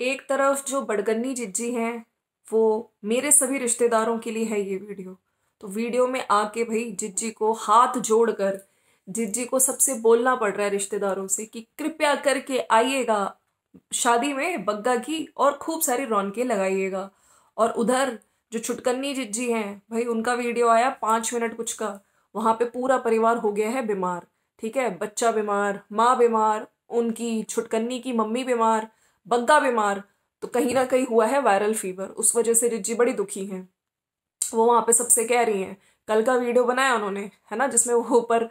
एक तरफ जो बड़गन्नी जिज्जी हैं वो मेरे सभी रिश्तेदारों के लिए है ये वीडियो तो वीडियो में आके भाई जिज्जी को हाथ जोड़कर जिज्जी को सबसे बोलना पड़ रहा है रिश्तेदारों से कि कृपया करके आइएगा शादी में बग्गा की और खूब सारी रौनकें लगाइएगा और उधर जो छुटकन्नी जिज्जी हैं भाई उनका वीडियो आया पाँच मिनट कुछ का वहाँ पे पूरा परिवार हो गया है बीमार ठीक है बच्चा बीमार माँ बीमार उनकी छुटकन्नी की मम्मी बीमार बग्गा बीमार तो कहीं ना कहीं हुआ है वायरल फीवर उस वजह से रिज्जी बड़ी दुखी हैं वो वहाँ पे सबसे कह रही हैं कल का वीडियो बनाया उन्होंने है ना जिसमें वो ऊपर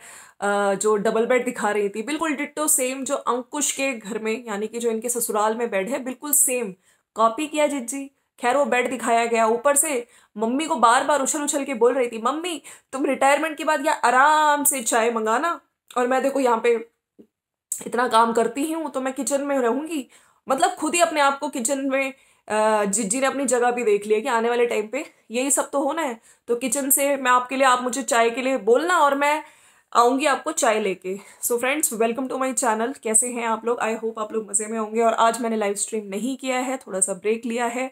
जो डबल बेड दिखा रही थी बिल्कुल डिट्टो सेम जो अंकुश के घर में यानी कि जो इनके ससुराल में बेड है बिल्कुल सेम कॉपी किया जिज्जी खैर वो बेड दिखाया गया ऊपर से मम्मी को बार बार उछल उछल के बोल रही थी मम्मी तुम रिटायरमेंट के बाद या आराम से चाय मंगाना और मैं देखो यहाँ पे इतना काम करती हूँ तो मैं किचन में रहूँगी मतलब खुद ही अपने आप को किचन में जिज्जी ने अपनी जगह भी देख लिया कि आने वाले टाइम पे यही सब तो होना है तो किचन से मैं आपके लिए आप मुझे चाय के लिए बोलना और मैं आऊँगी आपको चाय लेके so friends welcome to my channel कैसे हैं आप लोग आई होप आप लोग मज़े में होंगे और आज मैंने लाइव स्ट्रीम नहीं किया है थोड़ा सा ब्रेक लिया है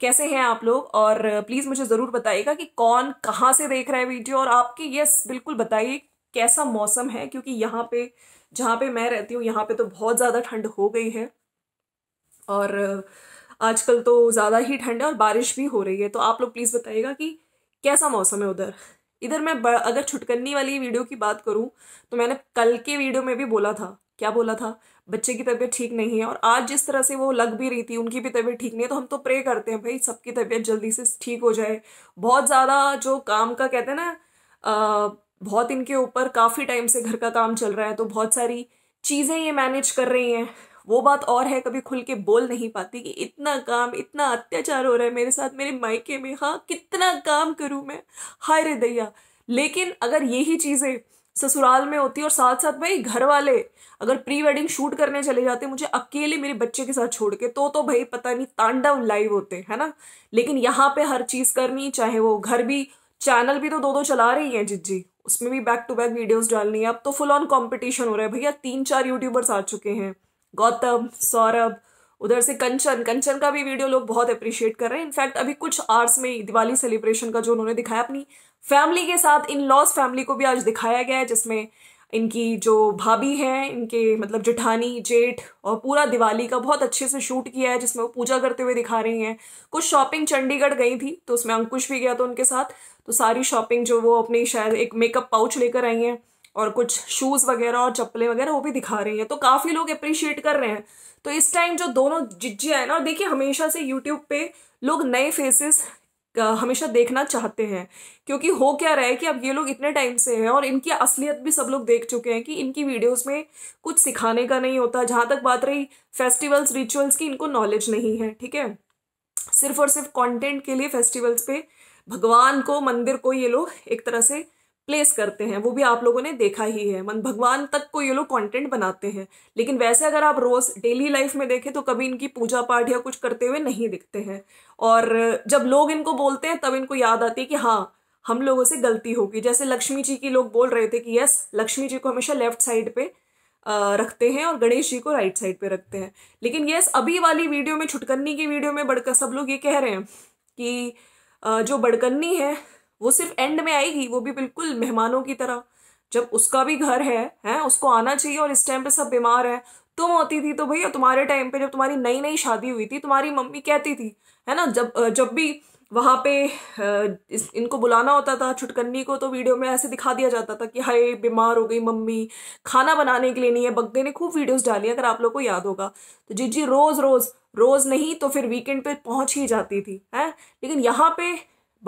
कैसे हैं आप लोग और प्लीज़ मुझे ज़रूर बताइएगा कि कौन कहाँ से देख रहा है वीडियो और आपके यस बिल्कुल बताइए कैसा मौसम है क्योंकि यहाँ पे जहाँ पे मैं रहती हूँ यहाँ पे तो बहुत ज़्यादा ठंड हो गई है और आजकल तो ज़्यादा ही ठंड है और बारिश भी हो रही है तो आप लोग प्लीज़ बताइएगा कि कैसा मौसम है उधर इधर मैं अगर छुटकनी वाली वीडियो की बात करूँ तो मैंने कल के वीडियो में भी बोला था क्या बोला था बच्चे की तबीयत ठीक नहीं है और आज जिस तरह से वो लग भी रही थी उनकी भी तबीयत ठीक नहीं है तो हम तो प्रे करते हैं भाई सबकी तबीयत जल्दी से ठीक हो जाए बहुत ज़्यादा जो काम का कहते हैं ना बहुत इनके ऊपर काफ़ी टाइम से घर का काम चल रहा है तो बहुत सारी चीज़ें ये मैनेज कर रही हैं वो बात और है कभी खुल के बोल नहीं पाती कि इतना काम इतना अत्याचार हो रहा है मेरे साथ मेरे मायके में हाँ कितना काम करूँ मैं हाय रे दैया लेकिन अगर यही चीज़ें ससुराल में होती और साथ साथ भाई घर वाले अगर प्री वेडिंग शूट करने चले जाते मुझे अकेले मेरे बच्चे के साथ छोड़ के तो तो भाई पता नहीं तांडव लाइव होते है ना लेकिन यहाँ पे हर चीज़ करनी चाहे वो घर भी चैनल भी तो दो दो चला रही हैं जिज्जी उसमें भी बैक टू बैक वीडियोस डालनी है अब तो फुल ऑन कंपटीशन हो रहा है भैया तीन चार यूट्यूबर्स आ चुके हैं गौतम सौरभ उधर से कंचन कंचन का भी वीडियो लोग बहुत अप्रिशिएट कर रहे हैं इनफैक्ट अभी कुछ आर्ट्स में दिवाली सेलिब्रेशन का जो उन्होंने दिखाया अपनी फैमिली के साथ इन लॉस फैमिली को भी आज दिखाया गया है जिसमें इनकी जो भाभी हैं इनके मतलब जेठानी जेठ और पूरा दिवाली का बहुत अच्छे से शूट किया है जिसमें वो पूजा करते हुए दिखा रही हैं कुछ शॉपिंग चंडीगढ़ गई थी तो उसमें अंकुश भी गया तो उनके साथ तो सारी शॉपिंग जो वो अपनी शायद एक मेकअप पाउच लेकर आई हैं और कुछ शूज़ वगैरह और चप्पलें वगैरह वो भी दिखा रही है तो काफ़ी लोग अप्रिशिएट कर रहे हैं तो इस टाइम जो दोनों जिज्जिया है ना और देखिए हमेशा से यूट्यूब पे लोग नए फेसेस हमेशा देखना चाहते हैं क्योंकि हो क्या रहा है कि अब ये लोग इतने टाइम से हैं और इनकी असलियत भी सब लोग देख चुके हैं कि इनकी वीडियोस में कुछ सिखाने का नहीं होता जहाँ तक बात रही फेस्टिवल्स रिचुअल्स की इनको नॉलेज नहीं है ठीक है सिर्फ और सिर्फ कंटेंट के लिए फेस्टिवल्स पे भगवान को मंदिर को ये लोग एक तरह से प्लेस करते हैं वो भी आप लोगों ने देखा ही है मन भगवान तक को ये लोग कंटेंट बनाते हैं लेकिन वैसे अगर आप रोज डेली लाइफ में देखें तो कभी इनकी पूजा पाठ या कुछ करते हुए नहीं दिखते हैं और जब लोग इनको बोलते हैं तब इनको याद आती है कि हाँ हम लोगों से गलती होगी जैसे लक्ष्मी जी की लोग बोल रहे थे कि यस लक्ष्मी जी को हमेशा लेफ्ट साइड पे रखते हैं और गणेश जी को राइट साइड पे रखते हैं लेकिन यस अभी वाली वीडियो में छुटकन्नी की वीडियो में बड़कर सब लोग ये कह रहे हैं कि जो बड़कन्नी है वो सिर्फ एंड में आएगी वो भी बिल्कुल मेहमानों की तरह जब उसका भी घर है हैं उसको आना चाहिए और इस टाइम पे सब बीमार है तुम होती थी तो भैया तुम्हारे टाइम पे जब तुम्हारी नई नई शादी हुई थी तुम्हारी मम्मी कहती थी है ना जब जब भी वहाँ पे इस, इनको बुलाना होता था छुटकन्नी को तो वीडियो में ऐसे दिखा दिया जाता था कि हाय बीमार हो गई मम्मी खाना बनाने के लिए नहीं है बग्गे ने खूब वीडियोस डाली अगर आप लोग को याद होगा तो जी रोज़ रोज़ रोज़ नहीं तो फिर वीकेंड पे पहुंच ही जाती थी हैं लेकिन यहाँ पे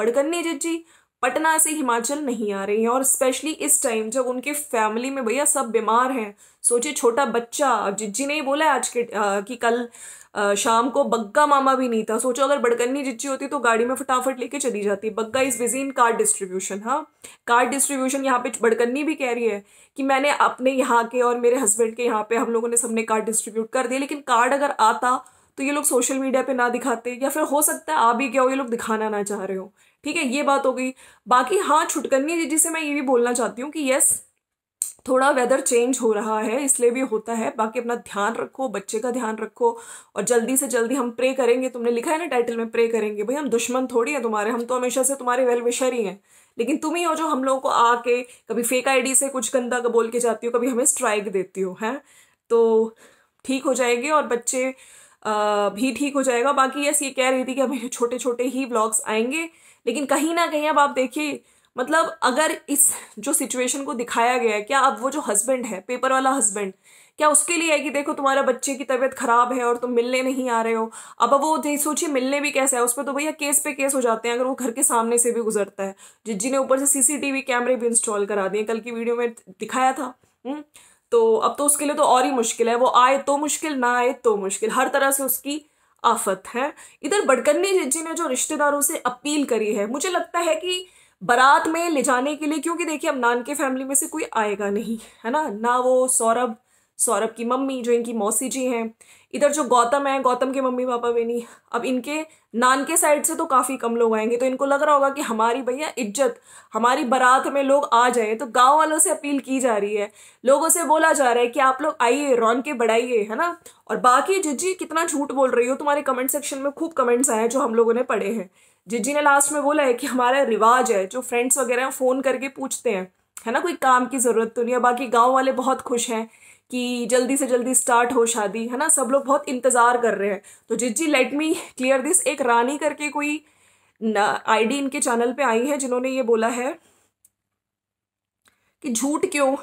बड़कन्नी जिज्जी पटना से हिमाचल नहीं आ रही हैं और स्पेशली इस टाइम जब उनके फैमिली में भैया सब बीमार हैं सोचिए छोटा बच्चा जिज्जी ने ही बोला आज के आ, कि कल आ, शाम को बग्गा मामा भी नहीं था सोचो अगर बड़कन्नी जिज्जी होती तो गाड़ी में फटाफट लेके चली जाती Bagga is busy in card distribution हाँ कार्ड डिस्ट्रीब्यूशन यहाँ पे बड़कन्नी भी कह रही है कि मैंने अपने यहाँ के और मेरे हस्बैंड के यहाँ पे हम लोगों ने सबने कार्ड डिस्ट्रीब्यूट कर दिया लेकिन कार्ड अगर आता तो ये लोग सोशल मीडिया पे ना दिखाते या फिर हो सकता है आ भी गया हो ये लोग दिखाना ना चाह रहे हो ठीक है ये बात हो गई बाकी हाँ छुटकनी जिसे मैं ये भी बोलना चाहती हूँ कि यस थोड़ा वेदर चेंज हो रहा है इसलिए भी होता है बाकी अपना ध्यान रखो बच्चे का ध्यान रखो और जल्दी से जल्दी हम प्रे करेंगे तुमने लिखा है ना टाइटल में प्रे करेंगे भाई हम दुश्मन थोड़ी हैं तुम्हारे हम तो हमेशा से तुम्हारे वेल विशर ही हैं लेकिन तुम ही हो जो हम लोगों को आके कभी फेक आईडी से कुछ गंदा का बोल के जाती हो कभी हमें स्ट्राइक देती हो हैं तो ठीक हो जाएंगे और बच्चे भी ठीक हो जाएगा बाकी यस ये कह रही थी कि हमें छोटे छोटे ही ब्लॉग्स आएंगे लेकिन कहीं ना कहीं अब आप देखिए मतलब अगर इस जो सिचुएशन को दिखाया गया है क्या अब वो जो हस्बैंड है पेपर वाला हस्बैंड क्या उसके लिए है कि देखो तुम्हारा बच्चे की तबीयत खराब है और तुम मिलने नहीं आ रहे हो अब अब वो सोचिए मिलने भी कैसा है उस पर तो भैया केस पे केस हो जाते हैं अगर वो घर के सामने से भी गुजरता है जिज्जी ने ऊपर से सीसीटीवी कैमरे भी इंस्टॉल करा दिए कल की वीडियो में दिखाया था हुँ? हम्म? तो अब तो उसके लिए तो और ही मुश्किल है वो आए तो मुश्किल ना आए तो मुश्किल हर तरह से उसकी आफत है इधर बड़कन्नी जी ने जो रिश्तेदारों से अपील करी है मुझे लगता है कि बारात में ले जाने के लिए क्योंकि देखिए अब नान के फैमिली में से कोई आएगा नहीं है ना ना वो सौरभ सौरभ की मम्मी जो इनकी मौसी जी हैं इधर जो गौतम है गौतम के मम्मी पापा भी नहीं अब इनके नान के साइड से तो काफ़ी कम लोग आएंगे तो इनको लग रहा होगा कि हमारी भैया इज्जत हमारी बारात में लोग आ जाए तो गांव वालों से अपील की जा रही है लोगों से बोला जा रहा है कि आप लोग आइए रौन के बढ़ाइए है ना और बाकी जिज्जी कितना झूठ बोल रही हो तुम्हारे कमेंट सेक्शन में खूब कमेंट्स आए हैं जो हम लोगों ने पढ़े हैं जिज्जी ने लास्ट में बोला है कि हमारा रिवाज है जो फ्रेंड्स वगैरह फ़ोन करके पूछते हैं है ना कोई काम की ज़रूरत तो नहीं है बाकी गाँव वाले बहुत खुश हैं कि जल्दी से जल्दी स्टार्ट हो शादी है ना सब लोग बहुत इंतज़ार कर रहे हैं तो जिज्जी लेट मी क्लियर दिस एक रानी करके कोई आईडी इनके चैनल पे आई है जिन्होंने ये बोला है कि झूठ क्यों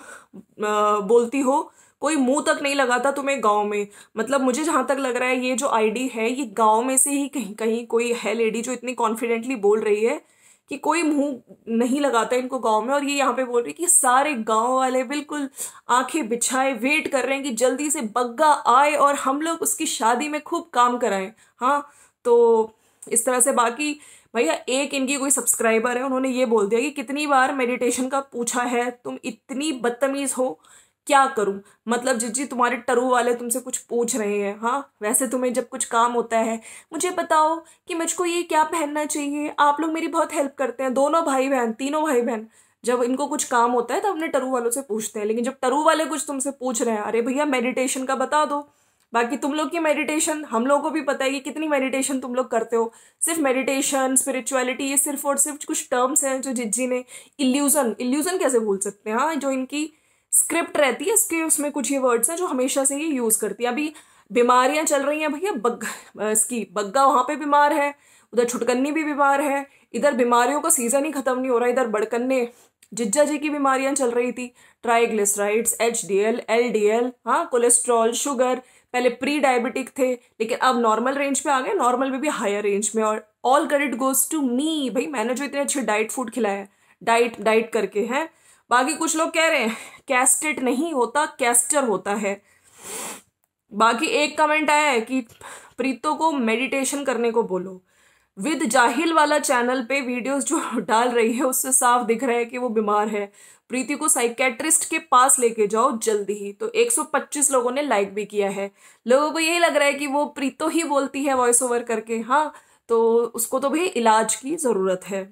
बोलती हो कोई मुंह तक नहीं लगाता तुम्हें गांव में मतलब मुझे जहां तक लग रहा है ये जो आईडी है ये गांव में से ही कहीं कहीं कोई है लेडी जो इतनी कॉन्फिडेंटली बोल रही है कि कोई मुंह नहीं लगाता इनको गांव में और ये यहाँ पे बोल रही कि सारे गांव वाले बिल्कुल आंखें बिछाए वेट कर रहे हैं कि जल्दी से बग्गा आए और हम लोग उसकी शादी में खूब काम कराएं हाँ तो इस तरह से बाकी भैया एक इनकी कोई सब्सक्राइबर है उन्होंने ये बोल दिया कि कितनी बार मेडिटेशन का पूछा है तुम इतनी बदतमीज़ हो क्या करूं मतलब जिजी तुम्हारे टरू वाले तुमसे कुछ पूछ रहे हैं हाँ वैसे तुम्हें जब कुछ काम होता है मुझे बताओ कि मुझको ये क्या पहनना चाहिए आप लोग मेरी बहुत हेल्प करते हैं दोनों भाई बहन तीनों भाई बहन जब इनको कुछ काम होता है तो अपने टरू वालों से पूछते हैं लेकिन जब टरू वाले कुछ तुमसे पूछ रहे हैं अरे भैया मेडिटेशन का बता दो बाकी तुम लोग की मेडिटेशन हम लोगों को भी पता है कि कितनी मेडिटेशन तुम लोग करते हो सिर्फ मेडिटेशन स्पिरिचुअलिटी ये सिर्फ और सिर्फ कुछ टर्म्स हैं जो जिज्जी ने इल्यूज़न इल्यूज़न कैसे भूल सकते हैं हाँ जो इनकी स्क्रिप्ट रहती है इसके उसमें कुछ ये वर्ड्स हैं जो हमेशा से ये यूज़ करती है अभी बीमारियां चल रही हैं भैया बग इसकी बग्गा वहाँ पे बीमार है उधर छुटकन्नी भी बीमार है इधर बीमारियों का सीज़न ही ख़त्म नहीं हो रहा इधर बड़कन्ने जिज्जा जी की बीमारियां चल रही थी triglycerides H D L L D L हाँ कोलेस्ट्रॉल शुगर पहले प्री डायबिटिक थे लेकिन अब नॉर्मल रेंज पे आ गए नॉर्मल में भी हायर रेंज में और all credit goes to me भाई मैंने जो इतने अच्छे डाइट फूड खिलाया डाइट डाइट करके हैं बाकी कुछ लोग कह रहे हैं कैस्टेट नहीं होता कैस्टर होता है बाकी एक कमेंट आया है कि प्रीतो को मेडिटेशन करने को बोलो विद जाहिल वाला चैनल पे वीडियोस जो डाल रही है उससे साफ दिख रहा है कि वो बीमार है प्रीति को साइकेट्रिस्ट के पास लेके जाओ जल्दी ही तो 125 लोगों ने लाइक भी किया है लोगों को यही लग रहा है कि वो प्रीतो ही बोलती है वॉइस ओवर करके हाँ तो उसको तो भाई इलाज की ज़रूरत है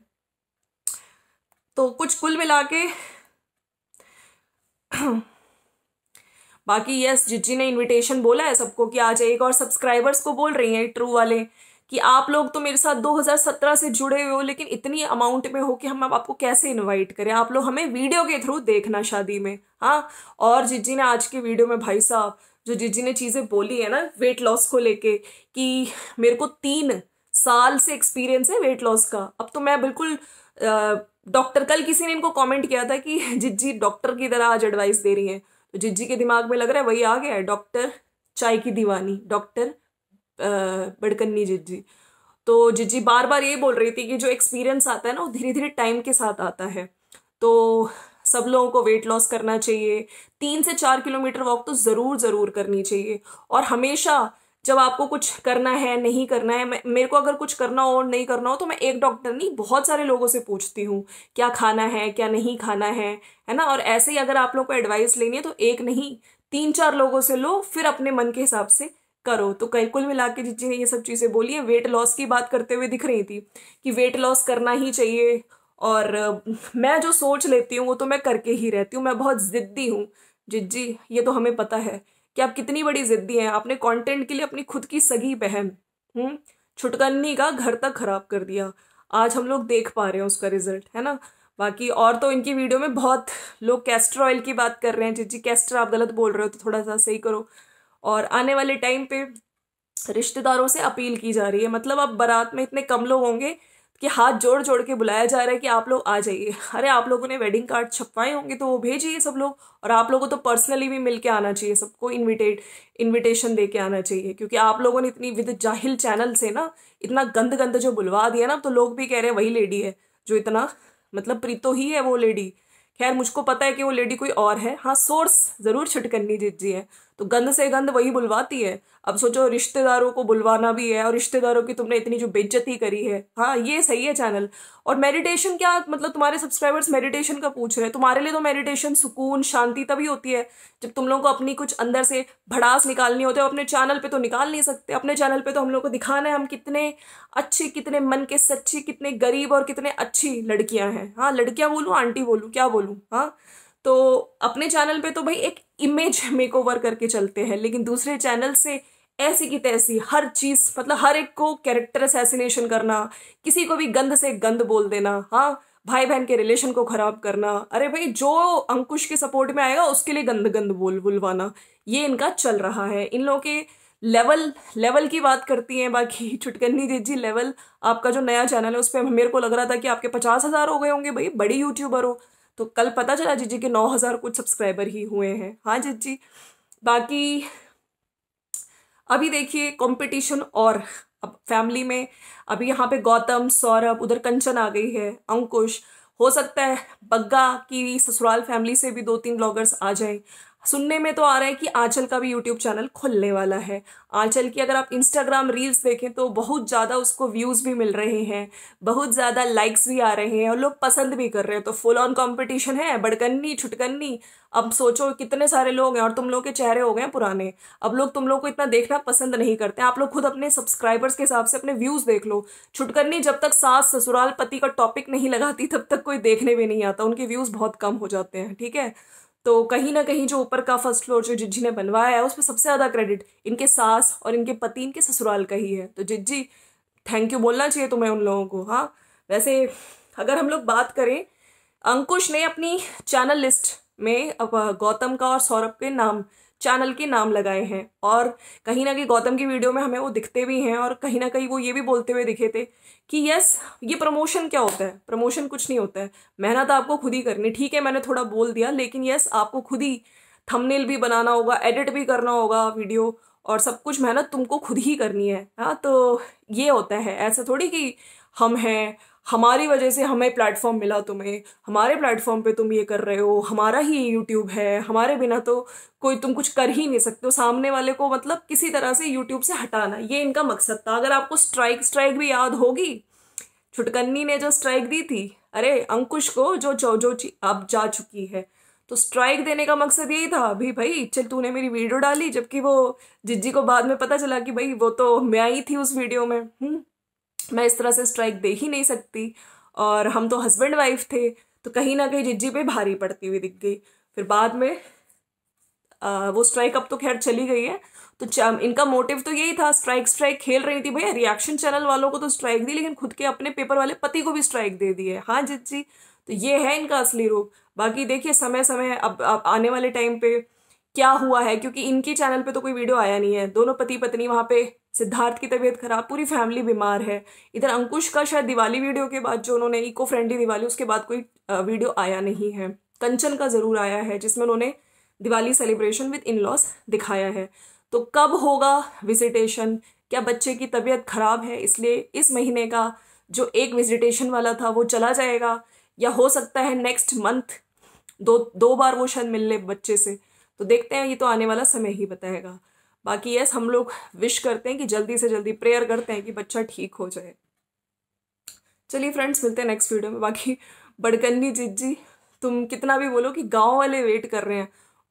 तो कुछ कुल मिला के बाकी यस जिज्जी ने इनविटेशन बोला है सबको कि आ जाइएगा और सब्सक्राइबर्स को बोल रही हैं ट्रू वाले कि आप लोग तो मेरे साथ 2017 से जुड़े हुए हो लेकिन इतनी अमाउंट में हो कि हम आपको कैसे इनवाइट करें आप लोग हमें वीडियो के थ्रू देखना शादी में हाँ और जिज्जी ने आज के वीडियो में भाई साहब जो जिज्जी ने चीज़ें बोली है ना वेट लॉस को लेके कि मेरे को तीन साल से एक्सपीरियंस है वेट लॉस का अब तो मैं बिल्कुल डॉक्टर कल किसी ने इनको कमेंट किया था कि जिज्जी डॉक्टर की तरह आज एडवाइस दे रही है तो जिज्जी के दिमाग में लग रहा है वही आ गया है डॉक्टर चाय की दीवानी डॉक्टर बड़कन्नी जिज्जी तो जिज्जी बार बार ये बोल रही थी कि जो एक्सपीरियंस आता है ना वो धीरे धीरे टाइम के साथ आता है तो सब लोगों को वेट लॉस करना चाहिए तीन से चार किलोमीटर वॉक तो ज़रूर ज़रूर करनी चाहिए और हमेशा जब आपको कुछ करना है नहीं करना है मेरे को अगर कुछ करना हो और नहीं करना हो तो मैं एक डॉक्टर नहीं बहुत सारे लोगों से पूछती हूँ क्या खाना है क्या नहीं खाना है है ना और ऐसे ही अगर आप लोग को एडवाइस लेनी है तो एक नहीं तीन चार लोगों से लो फिर अपने मन के हिसाब से करो तो कई कुल मिला के जिज्जी ने ये सब चीज़ें बोली है वेट लॉस की बात करते हुए दिख रही थी कि वेट लॉस करना ही चाहिए और मैं जो सोच लेती हूँ वो तो मैं करके ही रहती हूँ मैं बहुत ज़िद्दी हूँ जिज्जी ये तो हमें पता है कि आप कितनी बड़ी जिद्दी हैं आपने कंटेंट के लिए अपनी खुद की सगी बहन हम्म छुटकन्नी का घर तक खराब कर दिया आज हम लोग देख पा रहे हैं उसका रिजल्ट है ना बाकी और तो इनकी वीडियो में बहुत लोग कैस्टर ऑयल की बात कर रहे हैं जी कैस्टर आप गलत बोल रहे हो तो थोड़ा सा सही करो और आने वाले टाइम पे रिश्तेदारों से अपील की जा रही है मतलब अब बारात में इतने कम लोग होंगे कि हाथ जोड़ जोड़ के बुलाया जा रहा है कि आप लोग आ जाइए अरे आप लोगों ने वेडिंग कार्ड छपवाए होंगे तो वो भेजिए सब लोग और आप लोगों को तो पर्सनली भी मिल के आना चाहिए सबको इनविटेड इन्विटेशन दे के आना चाहिए क्योंकि आप लोगों ने इतनी विद जाहिल चैनल से ना इतना गंद गंद जो बुलवा दिया ना तो लोग भी कह रहे हैं वही लेडी है जो इतना मतलब प्रीतो ही है वो लेडी खैर मुझको पता है कि वो लेडी कोई और है हाँ सोर्स ज़रूर छिटकनी है तो गंद से गंद वही बुलवाती है अब सोचो रिश्तेदारों को बुलवाना भी है और रिश्तेदारों की तुमने इतनी जो बेज्जती करी है हाँ ये सही है चैनल और मेडिटेशन क्या मतलब तुम्हारे सब्सक्राइबर्स मेडिटेशन का पूछ रहे हैं तुम्हारे लिए तो मेडिटेशन सुकून शांति तभी होती है जब तुम लोग को अपनी कुछ अंदर से भड़ास निकालनी होती है अपने चैनल पर तो निकाल नहीं सकते अपने चैनल पर तो हम लोग को दिखाना है हम कितने अच्छे कितने मन के सच्चे कितने गरीब और कितने अच्छी लड़कियाँ हैं हाँ लड़कियाँ बोलूँ आंटी बोलूँ क्या बोलूँ हाँ तो अपने चैनल पे तो भाई एक इमेज मेकओवर करके चलते हैं लेकिन दूसरे चैनल से ऐसी की तैसी हर चीज़ मतलब हर एक को कैरेक्टर असैसिनेशन करना किसी को भी गंद से गंद बोल देना हाँ भाई बहन के रिलेशन को खराब करना अरे भाई जो अंकुश के सपोर्ट में आएगा उसके लिए गंद गंद बोल बुलवाना ये इनका चल रहा है इन लोगों के लेवल लेवल की बात करती हैं बाकी चुटकन्नी जी लेवल आपका जो नया चैनल है उस पर मेरे को लग रहा था कि आपके पचास हज़ार हो गए होंगे भाई बड़ी यूट्यूबर हो तो कल पता चला जी के नौ हज़ार कुछ सब्सक्राइबर ही हुए हैं हाँ जी बाकी अभी देखिए कंपटीशन और अब फैमिली में अभी यहाँ पे गौतम सौरभ उधर कंचन आ गई है अंकुश हो सकता है बग्गा की ससुराल फैमिली से भी दो तीन ब्लॉगर्स आ जाएं सुनने में तो आ रहा है कि आंचल का भी यूट्यूब चैनल खुलने वाला है आंचल की अगर आप इंस्टाग्राम रील्स देखें तो बहुत ज़्यादा उसको व्यूज़ भी मिल रहे हैं बहुत ज़्यादा लाइक्स भी आ रहे हैं और लोग पसंद भी कर रहे हैं तो फुल ऑन कंपटीशन है बड़कन्नी छुटकन्नी अब सोचो कितने सारे लोग हैं और तुम लोग के चेहरे हो गए हैं पुराने अब लोग तुम लोग को इतना देखना पसंद नहीं करते आप लोग खुद अपने सब्सक्राइबर्स के हिसाब से अपने व्यूज़ देख लो छुटकन्नी जब तक सास ससुराल पति का टॉपिक नहीं लगाती तब तक कोई देखने भी नहीं आता उनके व्यूज़ बहुत कम हो जाते हैं ठीक है तो कहीं ना कहीं जो ऊपर का फर्स्ट फ्लोर जो जिज्जी ने बनवाया है उसमें सबसे ज़्यादा क्रेडिट इनके सास और इनके पति इनके ससुराल का ही है तो जिज्जी थैंक यू बोलना चाहिए तुम्हें उन लोगों को हाँ वैसे अगर हम लोग बात करें अंकुश ने अपनी चैनल लिस्ट में गौतम का और सौरभ के नाम चैनल के नाम लगाए हैं और कहीं ना कहीं गौतम की वीडियो में हमें वो दिखते भी हैं और कहीं ना कहीं वो ये भी बोलते हुए दिखे थे कि यस ये प्रमोशन क्या होता है प्रमोशन कुछ नहीं होता है मेहनत आपको खुद ही करनी ठीक है मैंने थोड़ा बोल दिया लेकिन यस आपको खुद ही थंबनेल भी बनाना होगा एडिट भी करना होगा वीडियो और सब कुछ मेहनत तुमको खुद ही करनी है हाँ तो ये होता है ऐसा थोड़ी कि हम हैं हमारी वजह से हमें प्लेटफॉर्म मिला तुम्हें हमारे प्लेटफॉर्म पे तुम ये कर रहे हो हमारा ही यूट्यूब है हमारे बिना तो कोई तुम कुछ कर ही नहीं सकते हो सामने वाले को मतलब किसी तरह से यूट्यूब से हटाना ये इनका मकसद था अगर आपको स्ट्राइक स्ट्राइक भी याद होगी छुटकन्नी ने जो स्ट्राइक दी थी अरे अंकुश को जो जो अब जा चुकी है तो स्ट्राइक देने का मकसद यही था अभी भाई चल तूने मेरी वीडियो डाली जबकि वो जिज्जी को बाद में पता चला कि भाई वो तो मैं आई थी उस वीडियो में हुँ? हम्म। मैं इस तरह से स्ट्राइक दे ही नहीं सकती और हम तो हस्बैंड वाइफ थे तो कहीं ना कहीं जिज्जी पे भारी पड़ती हुई दिख गई फिर बाद में आ, वो स्ट्राइक अब तो खैर चली गई है तो इनका मोटिव तो यही था स्ट्राइक स्ट्राइक खेल रही थी भैया रिएक्शन चैनल वालों को तो स्ट्राइक दी लेकिन खुद के अपने पेपर वाले पति को भी स्ट्राइक दे दी है हाँ जिज्जी तो ये है इनका असली रूप बाकी देखिए समय समय अब, अब आने वाले टाइम पे क्या हुआ है क्योंकि इनके चैनल पे तो कोई वीडियो आया नहीं है दोनों पति पत्नी वहाँ पे सिद्धार्थ की तबीयत खराब पूरी फैमिली बीमार है इधर अंकुश का शायद दिवाली वीडियो के बाद जो उन्होंने इको फ्रेंडली दिवाली उसके बाद कोई वीडियो आया नहीं है कंचन का ज़रूर आया है जिसमें उन्होंने Diwali celebration with in laws दिखाया है तो कब होगा विजिटेशन क्या बच्चे की तबीयत खराब है इसलिए इस महीने का जो एक विजिटेशन वाला था वो चला जाएगा या हो सकता है नेक्स्ट मंथ दो दो बार वो शायद मिल ले बच्चे से तो देखते हैं ये तो आने वाला समय ही बताएगा बाकी यस हम लोग विश करते हैं कि जल्दी से जल्दी प्रेयर करते हैं कि बच्चा ठीक हो जाए चलिए फ्रेंड्स मिलते हैं नेक्स्ट वीडियो में बाकी बड़कन्नी जिज्जी तुम कितना भी बोलो कि गांव वाले वेट कर रहे हैं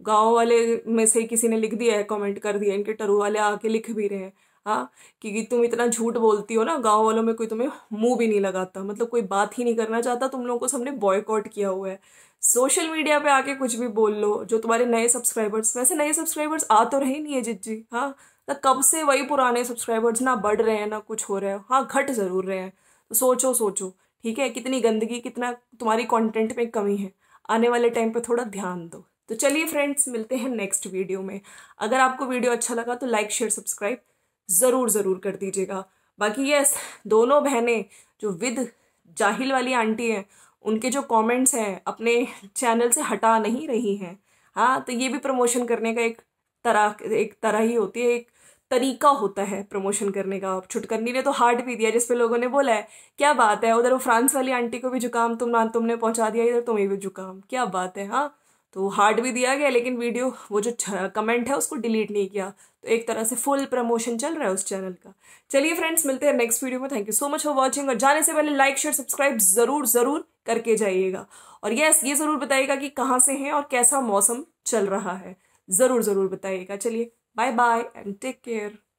गांव वाले में से किसी ने लिख दिया है कमेंट कर दिया इनके टरू वाले आके लिख भी रहे हैं हाँ क्योंकि तुम इतना झूठ बोलती हो ना गांव वालों में कोई तुम्हें मुंह भी नहीं लगाता मतलब कोई बात ही नहीं करना चाहता तुम लोगों को सबने बॉयकॉट किया हुआ है सोशल मीडिया पे आके कुछ भी बोल लो जो तुम्हारे नए सब्सक्राइबर्स वैसे नए सब्सक्राइबर्स आ तो रहे नहीं है जित जी हाँ ना कब से वही पुराने सब्सक्राइबर्स ना बढ़ रहे हैं ना कुछ हो रहा है हाँ घट ज़रूर रहे हैं तो सोचो सोचो ठीक है कितनी गंदगी कितना तुम्हारी कंटेंट में कमी है आने वाले टाइम पर थोड़ा ध्यान दो तो चलिए फ्रेंड्स मिलते हैं नेक्स्ट वीडियो में अगर आपको वीडियो अच्छा लगा तो लाइक शेयर सब्सक्राइब ज़रूर ज़रूर कर दीजिएगा बाकी यस दोनों बहनें जो विद जाहिल वाली आंटी हैं उनके जो कमेंट्स हैं अपने चैनल से हटा नहीं रही हैं हाँ तो ये भी प्रमोशन करने का एक तरह एक तरह ही होती है एक तरीका होता है प्रमोशन करने का छुटकरनी ने तो हार्ट भी दिया जिसपे लोगों ने बोला है क्या बात है उधर वो फ्रांस वाली आंटी को भी जुकाम तुम तुमने पहुंचा दिया इधर तुम्हें भी जुकाम क्या बात है हाँ तो हार्ट भी दिया गया लेकिन वीडियो वो जो कमेंट है उसको डिलीट नहीं किया तो एक तरह से फुल प्रमोशन चल रहा है उस चैनल का चलिए फ्रेंड्स मिलते हैं नेक्स्ट वीडियो में thank you so much for watching और जाने से पहले लाइक शेयर सब्सक्राइब ज़रूर ज़रूर करके जाइएगा और यस ये ज़रूर बताइएगा कि कहाँ से हैं और कैसा मौसम चल रहा है ज़रूर ज़रूर बताइएगा चलिए bye bye and take care